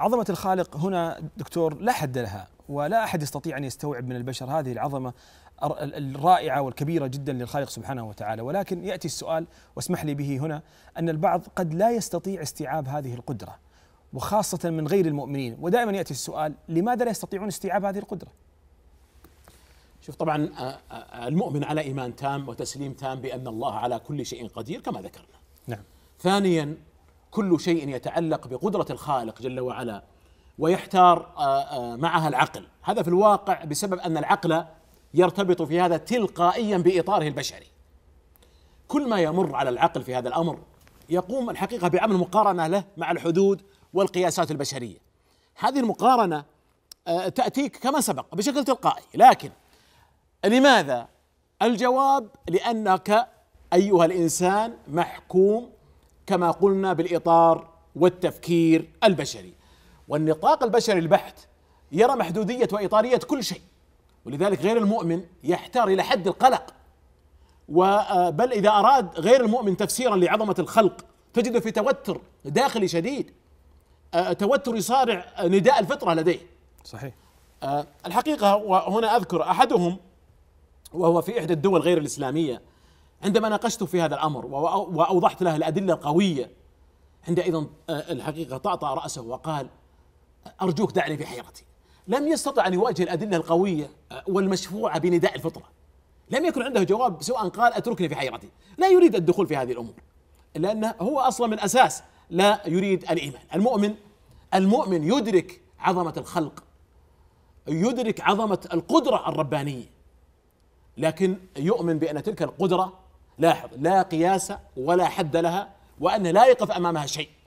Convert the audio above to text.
عظمة الخالق هنا دكتور لا حد لها ولا أحد يستطيع أن يستوعب من البشر هذه العظمة الرائعة والكبيرة جدا للخالق سبحانه وتعالى ولكن يأتي السؤال واسمح لي به هنا أن البعض قد لا يستطيع استيعاب هذه القدرة وخاصة من غير المؤمنين ودائما يأتي السؤال لماذا لا يستطيعون استيعاب هذه القدرة شوف طبعا المؤمن على إيمان تام وتسليم تام بأن الله على كل شيء قدير كما ذكرنا نعم ثانيا كل شيء يتعلق بقدرة الخالق جل وعلا ويحتار آه، آه، معها العقل هذا في الواقع بسبب أن العقل يرتبط في هذا تلقائيا بإطاره البشري كل ما يمر على العقل في هذا الأمر يقوم الحقيقة بعمل مقارنة له مع الحدود والقياسات البشرية هذه المقارنة آه، تأتيك كما سبق بشكل تلقائي لكن لماذا؟ الجواب لأنك أيها الإنسان محكوم كما قلنا بالاطار والتفكير البشري والنطاق البشري البحت يرى محدوديه واطاريه كل شيء ولذلك غير المؤمن يحتار الى حد القلق آه، بل اذا اراد غير المؤمن تفسيرا لعظمه الخلق تجده في توتر داخلي شديد آه، توتر يصارع نداء الفطره لديه صحيح آه، الحقيقه وهنا اذكر احدهم وهو في احدى الدول غير الاسلاميه عندما ناقشته في هذا الأمر وأوضحت له الأدلة القوية عندئذ آه، الحقيقة طأطأ رأسه وقال أرجوك دعني في حيرتي لم يستطع أن يواجه الأدلة القوية آه، والمشفوعة بنداء الفطرة لم يكن عنده جواب سواء قال أتركني في حيرتي لا يريد الدخول في هذه الأمور لأنه هو أصلا من الأساس لا يريد الإيمان المؤمن المؤمن يدرك عظمة الخلق يدرك عظمة القدرة الربانية لكن يؤمن بأن تلك القدرة لاحظ لا قياس ولا حد لها وأن لا يقف أمامها شيء